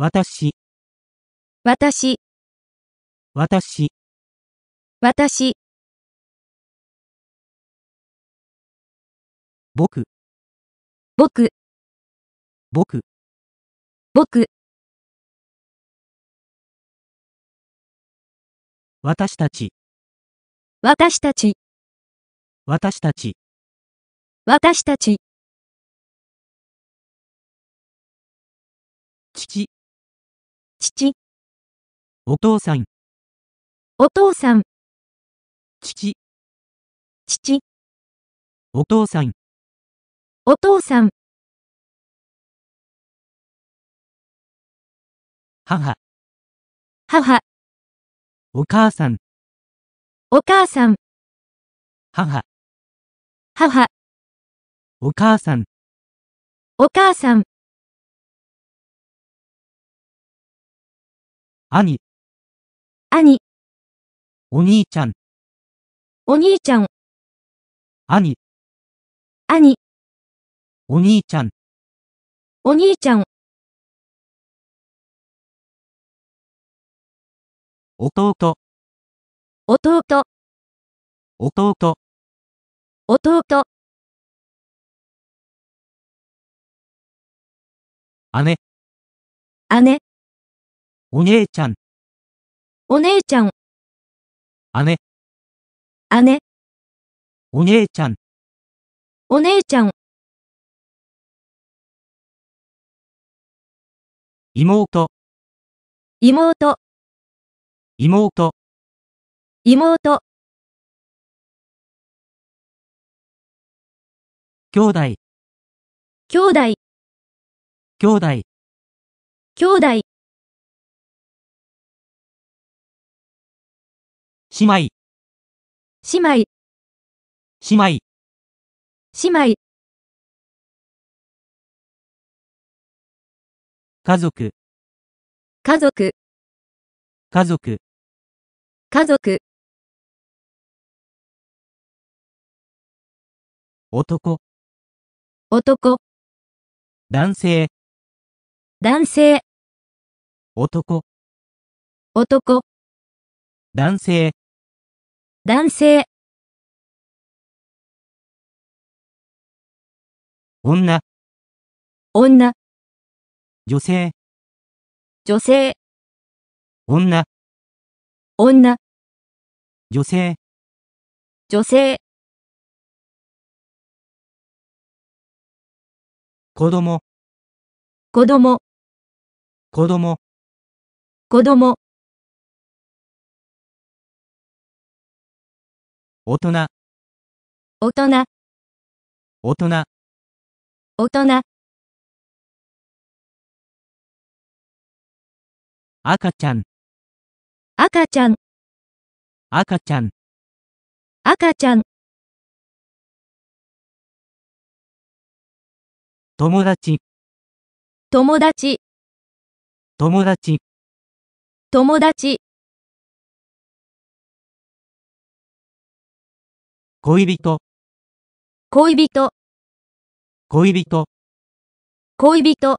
私、私、私、私、僕、僕、僕、僕、私たち、私たち、私たち、私たち、父、父、お父さん、お父さん、父、父、お父さん、お父さん、母、母、お母さん、お母さん、母、母、お母さん、お母さん、兄、兄、お兄ちゃん、お兄ちゃん、兄、兄、お兄ちゃん、お兄ちゃん、弟、弟、弟、弟、姉、姉、お姉ちゃん、お姉ちゃん、姉、姉、お姉ちゃん、お姉ちゃん、妹、妹、妹、妹、兄弟、兄弟、兄弟、兄弟、姉妹姉妹姉妹姉妹家族家族家族家族男男男性男性男男性男性女女女性女性女女女性女性子供子供子供子供大人大人大人大人大人赤ちゃん赤ちゃん赤ちゃん赤ちゃん友達友達友達友達恋人恋人恋人恋人